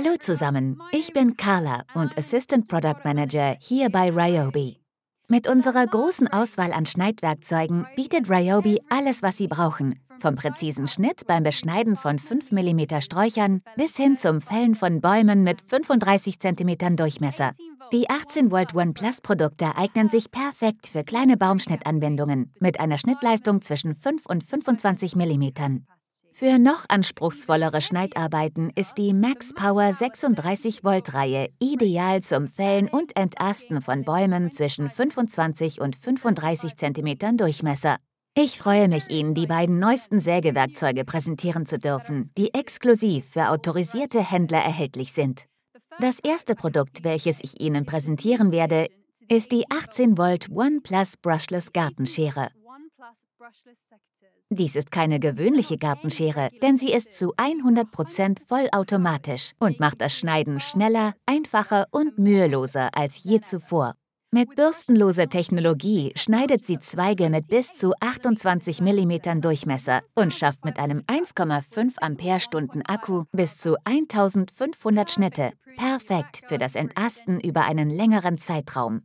Hallo zusammen, ich bin Carla und Assistant Product Manager hier bei Ryobi. Mit unserer großen Auswahl an Schneidwerkzeugen bietet Ryobi alles, was Sie brauchen, vom präzisen Schnitt beim Beschneiden von 5 mm Sträuchern bis hin zum Fällen von Bäumen mit 35 cm Durchmesser. Die 18 Volt One Plus Produkte eignen sich perfekt für kleine Baumschnittanwendungen mit einer Schnittleistung zwischen 5 und 25 mm. Für noch anspruchsvollere Schneidarbeiten ist die Max Power 36 Volt Reihe ideal zum Fällen und Entasten von Bäumen zwischen 25 und 35 cm Durchmesser. Ich freue mich, Ihnen die beiden neuesten Sägewerkzeuge präsentieren zu dürfen, die exklusiv für autorisierte Händler erhältlich sind. Das erste Produkt, welches ich Ihnen präsentieren werde, ist die 18 Volt OnePlus Brushless Gartenschere. Dies ist keine gewöhnliche Gartenschere, denn sie ist zu 100% vollautomatisch und macht das Schneiden schneller, einfacher und müheloser als je zuvor. Mit bürstenloser Technologie schneidet sie Zweige mit bis zu 28 mm Durchmesser und schafft mit einem 1,5 Ampere-Stunden Akku bis zu 1500 Schnitte. Perfekt für das Entasten über einen längeren Zeitraum.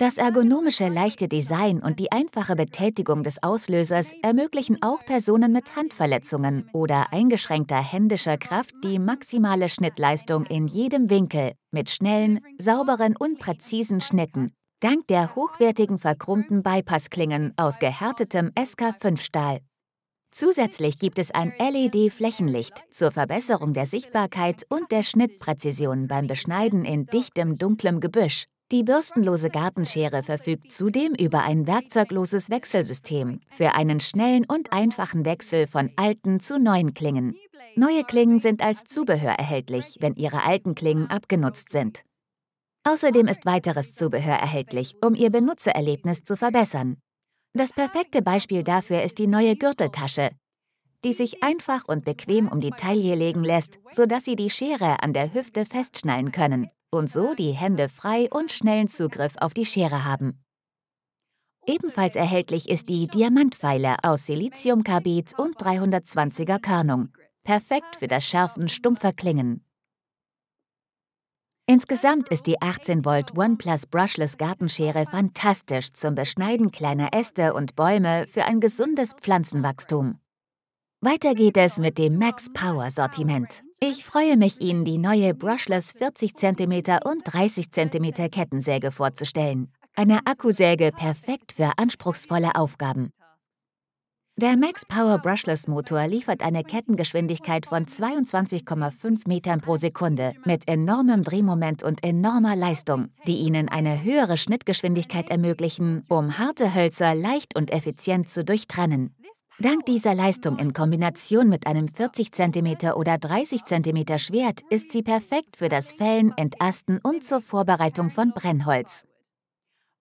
Das ergonomische leichte Design und die einfache Betätigung des Auslösers ermöglichen auch Personen mit Handverletzungen oder eingeschränkter händischer Kraft die maximale Schnittleistung in jedem Winkel mit schnellen, sauberen und präzisen Schnitten, dank der hochwertigen verkrummten Bypassklingen aus gehärtetem SK5-Stahl. Zusätzlich gibt es ein LED-Flächenlicht zur Verbesserung der Sichtbarkeit und der Schnittpräzision beim Beschneiden in dichtem, dunklem Gebüsch die bürstenlose Gartenschere verfügt zudem über ein werkzeugloses Wechselsystem für einen schnellen und einfachen Wechsel von alten zu neuen Klingen. Neue Klingen sind als Zubehör erhältlich, wenn ihre alten Klingen abgenutzt sind. Außerdem ist weiteres Zubehör erhältlich, um ihr Benutzererlebnis zu verbessern. Das perfekte Beispiel dafür ist die neue Gürteltasche, die sich einfach und bequem um die Taille legen lässt, sodass Sie die Schere an der Hüfte festschnallen können und so die Hände frei und schnellen Zugriff auf die Schere haben. Ebenfalls erhältlich ist die Diamantpfeile aus Siliziumkarbid und 320er Körnung. Perfekt für das Schärfen stumpfer Klingen. Insgesamt ist die 18 Volt OnePlus Brushless Gartenschere fantastisch zum Beschneiden kleiner Äste und Bäume für ein gesundes Pflanzenwachstum. Weiter geht es mit dem Max Power Sortiment. Ich freue mich, Ihnen die neue Brushless 40 cm und 30 cm Kettensäge vorzustellen. Eine Akkusäge perfekt für anspruchsvolle Aufgaben. Der Max Power Brushless Motor liefert eine Kettengeschwindigkeit von 22,5 Metern pro Sekunde mit enormem Drehmoment und enormer Leistung, die Ihnen eine höhere Schnittgeschwindigkeit ermöglichen, um harte Hölzer leicht und effizient zu durchtrennen. Dank dieser Leistung in Kombination mit einem 40 cm oder 30 cm Schwert ist sie perfekt für das Fällen, Entasten und zur Vorbereitung von Brennholz.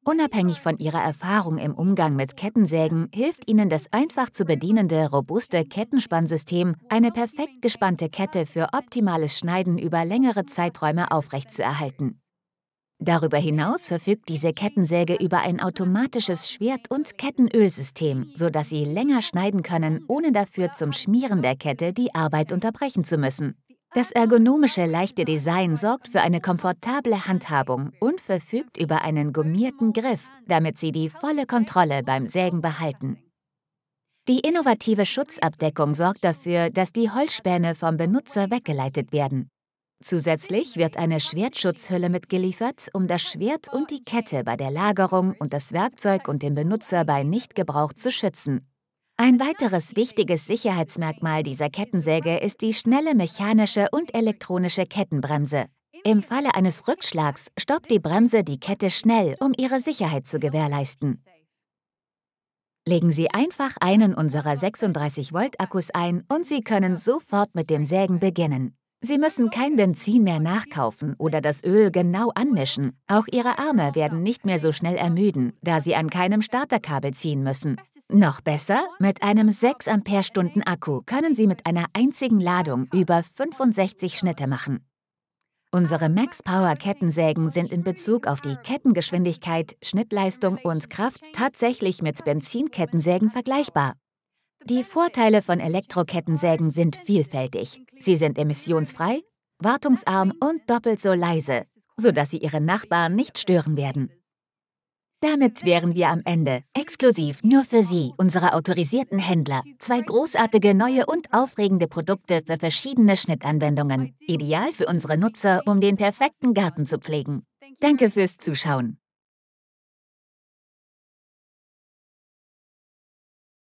Unabhängig von ihrer Erfahrung im Umgang mit Kettensägen hilft ihnen das einfach zu bedienende, robuste Kettenspannsystem, eine perfekt gespannte Kette für optimales Schneiden über längere Zeiträume aufrechtzuerhalten. Darüber hinaus verfügt diese Kettensäge über ein automatisches Schwert- und Kettenölsystem, sodass Sie länger schneiden können, ohne dafür zum Schmieren der Kette die Arbeit unterbrechen zu müssen. Das ergonomische leichte Design sorgt für eine komfortable Handhabung und verfügt über einen gummierten Griff, damit Sie die volle Kontrolle beim Sägen behalten. Die innovative Schutzabdeckung sorgt dafür, dass die Holzspäne vom Benutzer weggeleitet werden. Zusätzlich wird eine Schwertschutzhülle mitgeliefert, um das Schwert und die Kette bei der Lagerung und das Werkzeug und den Benutzer bei Nichtgebrauch zu schützen. Ein weiteres wichtiges Sicherheitsmerkmal dieser Kettensäge ist die schnelle mechanische und elektronische Kettenbremse. Im Falle eines Rückschlags stoppt die Bremse die Kette schnell, um ihre Sicherheit zu gewährleisten. Legen Sie einfach einen unserer 36-Volt-Akkus ein und Sie können sofort mit dem Sägen beginnen. Sie müssen kein Benzin mehr nachkaufen oder das Öl genau anmischen. Auch Ihre Arme werden nicht mehr so schnell ermüden, da Sie an keinem Starterkabel ziehen müssen. Noch besser, mit einem 6 Ampere-Stunden Akku können Sie mit einer einzigen Ladung über 65 Schnitte machen. Unsere Max Power Kettensägen sind in Bezug auf die Kettengeschwindigkeit, Schnittleistung und Kraft tatsächlich mit Benzinkettensägen vergleichbar die Vorteile von Elektrokettensägen sind vielfältig. Sie sind emissionsfrei, wartungsarm und doppelt so leise, sodass sie ihre Nachbarn nicht stören werden. Damit wären wir am Ende. Exklusiv nur für Sie, unsere autorisierten Händler. Zwei großartige neue und aufregende Produkte für verschiedene Schnittanwendungen. Ideal für unsere Nutzer, um den perfekten Garten zu pflegen. Danke fürs Zuschauen.